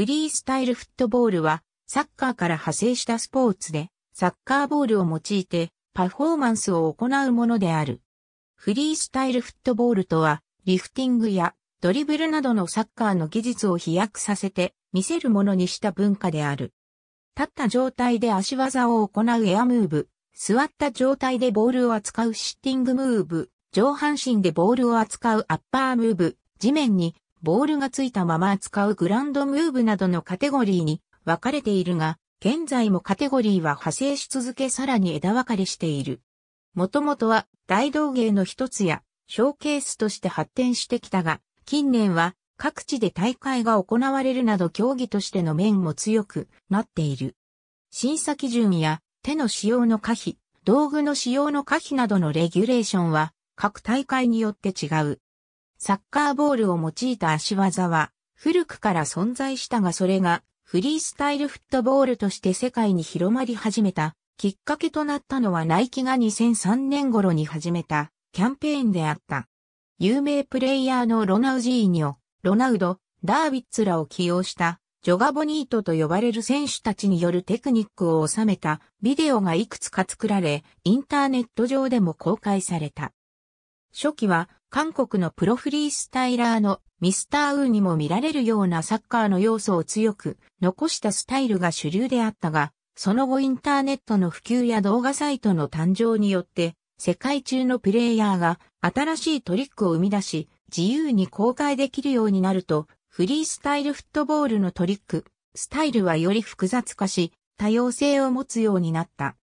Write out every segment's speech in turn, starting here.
フリースタイルフットボールは、サッカーから派生したスポーツで、サッカーボールを用いて、パフォーマンスを行うものである。フリースタイルフットボールとは、リフティングやドリブルなどのサッカーの技術を飛躍させて、見せるものにした文化である。立った状態で足技を行うエアムーブ、座った状態でボールを扱うシッティングムーブ、上半身でボールを扱うアッパームーブ、地面にボールがついたまま扱うグランドムーブなどのカテゴリーに分かれているが、現在もカテゴリーは派生し続けさらに枝分かれしている。もともとは大道芸の一つやショーケースとして発展してきたが、近年は各地で大会が行われるなど競技としての面も強くなっている。審査基準や手の使用の可否、道具の使用の可否などのレギュレーションは各大会によって違う。サッカーボールを用いた足技は古くから存在したがそれがフリースタイルフットボールとして世界に広まり始めたきっかけとなったのはナイキが2003年頃に始めたキャンペーンであった。有名プレイヤーのロナウジーニョ、ロナウド、ダービッツらを起用したジョガボニートと呼ばれる選手たちによるテクニックを収めたビデオがいくつか作られ、インターネット上でも公開された。初期は韓国のプロフリースタイラーのミスターウーにも見られるようなサッカーの要素を強く残したスタイルが主流であったが、その後インターネットの普及や動画サイトの誕生によって、世界中のプレイヤーが新しいトリックを生み出し、自由に公開できるようになると、フリースタイルフットボールのトリック、スタイルはより複雑化し、多様性を持つようになった。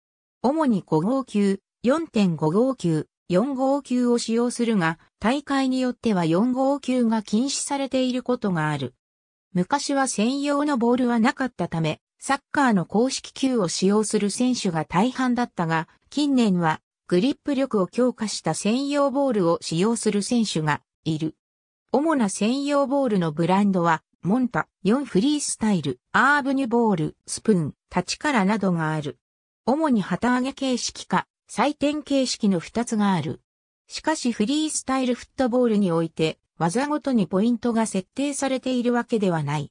主に5号級、4.5号級、4号球を使用するが、大会によっては4号球が禁止されていることがある。昔は専用のボールはなかったため、サッカーの公式球を使用する選手が大半だったが、近年はグリップ力を強化した専用ボールを使用する選手がいる。主な専用ボールのブランドは、モンタ、4フリースタイル、アーブニュボール、スプーン、立ちからなどがある。主に旗揚げ形式か、採点形式の2つがある。しかしフリースタイルフットボールにおいて、技ごとにポイントが設定されているわけではない。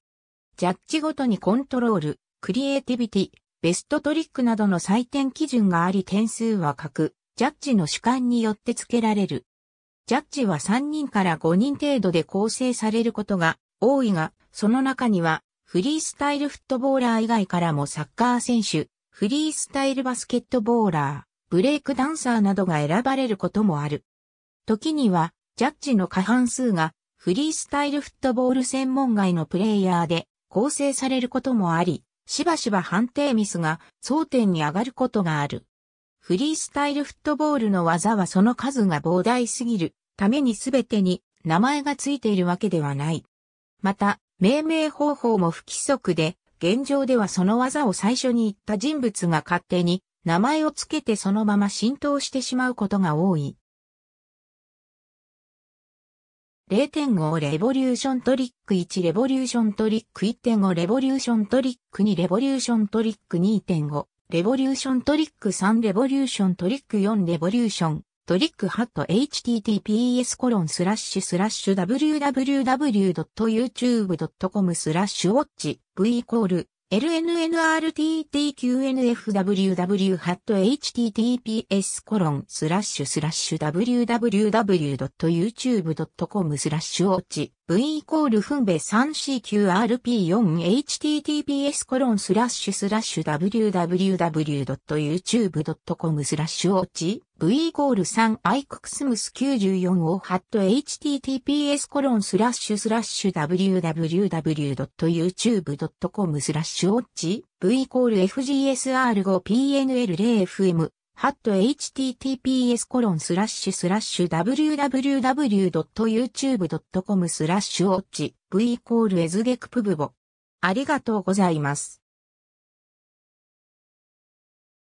ジャッジごとにコントロール、クリエイティビティ、ベストトリックなどの採点基準があり点数は各、ジャッジの主観によって付けられる。ジャッジは3人から5人程度で構成されることが多いが、その中には、フリースタイルフットボーラー以外からもサッカー選手、フリースタイルバスケットボーラー、ブレイクダンサーなどが選ばれることもある。時には、ジャッジの過半数が、フリースタイルフットボール専門外のプレイヤーで構成されることもあり、しばしば判定ミスが争点に上がることがある。フリースタイルフットボールの技はその数が膨大すぎるために全てに名前がついているわけではない。また、命名方法も不規則で、現状ではその技を最初に言った人物が勝手に名前をつけてそのまま浸透してしまうことが多い。0.5レボリューショントリック1レボリューショントリック1.5レボリューショントリック2レボリューショントリック2.5レボリューショントリック3レボリューショントリック4レボリューショントリックハット https コロンスラッシュスラッシュ www.youtube.com スラッシュウォッチ v イコール l n n r t t q n f w w h t t p s www.youtube.com スラッシュオチ v イコールフンベ 3CQRP4https コロンスラッシュスラッシュ www.youtube.com スラッシュオッチ v イコール3アイククスムス94をハット https コロンスラッシュスラッシュ www.youtube.com スラッシュオッチ v イコール fgsr5pnl0fm ハット https コロンスラッシュスラッシュ www.youtube.com スラッシュウォッチ v コールエズゲクプブボ。ありがとうございます。